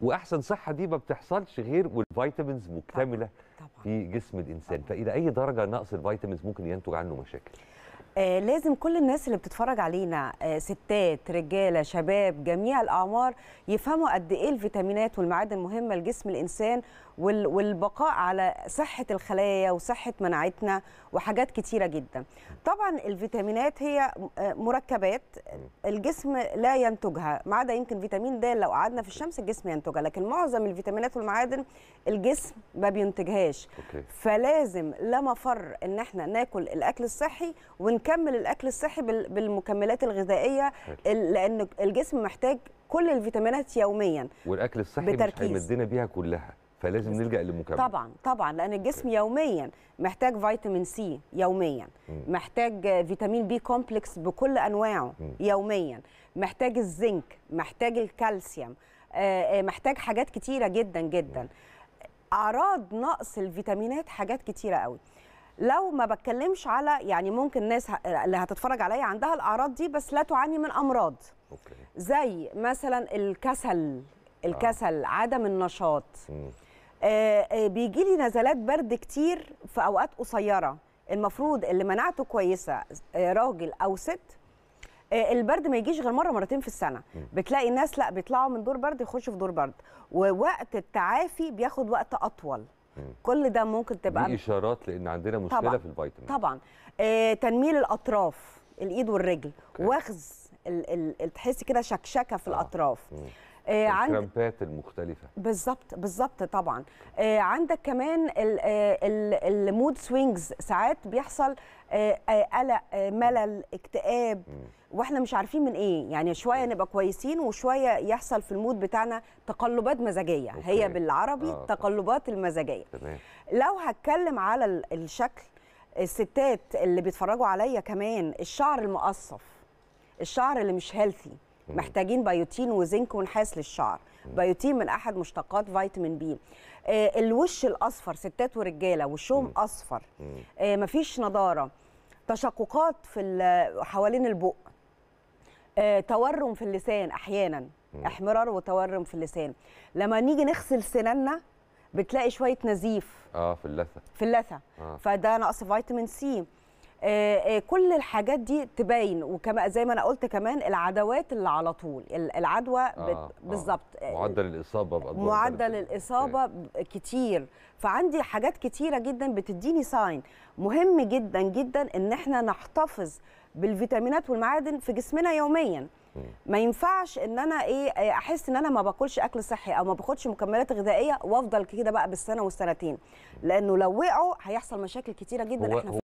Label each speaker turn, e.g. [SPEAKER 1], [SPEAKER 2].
[SPEAKER 1] واحسن صحه دي ما بتحصلش غير والفيتامينز مكتمله طبعًا. في جسم الانسان طبعًا. فالى اي درجه نقص الفيتامينز ممكن ينتج عنه مشاكل
[SPEAKER 2] آه لازم كل الناس اللي بتتفرج علينا آه ستات رجاله شباب جميع الاعمار يفهموا قد ايه الفيتامينات والمعادن مهمه لجسم الانسان والبقاء على صحه الخلايا وصحه مناعتنا وحاجات كتيره جدا طبعا الفيتامينات هي آه، مركبات الجسم لا ينتجها ما عدا يمكن فيتامين د لو قعدنا في الشمس الجسم ينتجها لكن معظم الفيتامينات والمعادن الجسم ما بينتجهاش أوكي. فلازم لا مفر ان احنا ناكل الاكل الصحي ونكمل الاكل الصحي بالمكملات الغذائيه لان الجسم محتاج كل الفيتامينات يوميا
[SPEAKER 1] والاكل الصحي بتركيز. مش هيمدنا بيها كلها فلازم نلجا للمكمل
[SPEAKER 2] طبعا طبعا لان الجسم يوميا محتاج فيتامين سي يوميا محتاج فيتامين بي كومبلكس بكل انواعه يوميا محتاج الزنك محتاج الكالسيوم آه، آه، محتاج حاجات كتيره جدا جدا اعراض نقص الفيتامينات حاجات كتيره قوي لو ما بتكلمش على يعني ممكن الناس اللي هتتفرج عليا عندها الاعراض دي بس لا تعاني من امراض أوكي. زي مثلا الكسل آه. الكسل آه. عدم النشاط آه، آه، بيجي لي نزلات برد كتير في اوقات قصيره المفروض اللي مناعته كويسه آه، راجل او ست البرد ما يجيش غير مره مرتين في السنه بتلاقي الناس لا بيطلعوا من دور برد يخشوا في دور برد ووقت التعافي بياخد وقت اطول كل ده ممكن تبقى دي
[SPEAKER 1] اشارات لان عندنا مشكله طبعًا. في الفيتامين
[SPEAKER 2] طبعا آه تنميل الاطراف الايد والرجل أوكي. واخذ تحسي كده شكشكه في آه. الاطراف مم. آه
[SPEAKER 1] الكرامبات المختلفه
[SPEAKER 2] بالظبط بالظبط طبعا آه عندك كمان المود سوينجز آه، ساعات بيحصل آه، آه، قلق ملل اكتئاب واحنا مش عارفين من ايه يعني شويه نبقى كويسين وشويه يحصل في المود بتاعنا تقلبات مزاجيه أوكي. هي بالعربي آه. تقلبات المزاجيه تمام. لو هتكلم على الشكل الستات اللي بيتفرجوا عليا كمان الشعر المقصف الشعر اللي مش هيلثي محتاجين بيوتين وزنك ونحاس للشعر بيوتين من احد مشتقات فيتامين بي آه، الوش الاصفر ستات ورجاله وشهم اصفر آه، مفيش نضاره تشققات في حوالين البق آه، تورم في اللسان احيانا احمرار وتورم في اللسان لما نيجي نغسل سناننا بتلاقي شويه نزيف
[SPEAKER 1] اه في اللثه
[SPEAKER 2] في اللثه آه. فده نقص فيتامين سي آه، آه، كل الحاجات دي تبين وكما زي ما انا قلت كمان العدوات اللي على طول العدوى آه،, آه بالظبط آه معدل
[SPEAKER 1] الاصابه بقى معدل
[SPEAKER 2] الاصابه كتير فعندي حاجات كتيره جدا بتديني ساين مهم جدا جدا ان احنا نحتفظ بالفيتامينات والمعادن في جسمنا يوميا ما ينفعش ان انا ايه احس ان انا ما باكلش اكل صحي او ما باخدش مكملات غذائيه وافضل كده بقى بالسنه والسنتين لانه لو وقعوا هيحصل مشاكل كتيره جدا احنا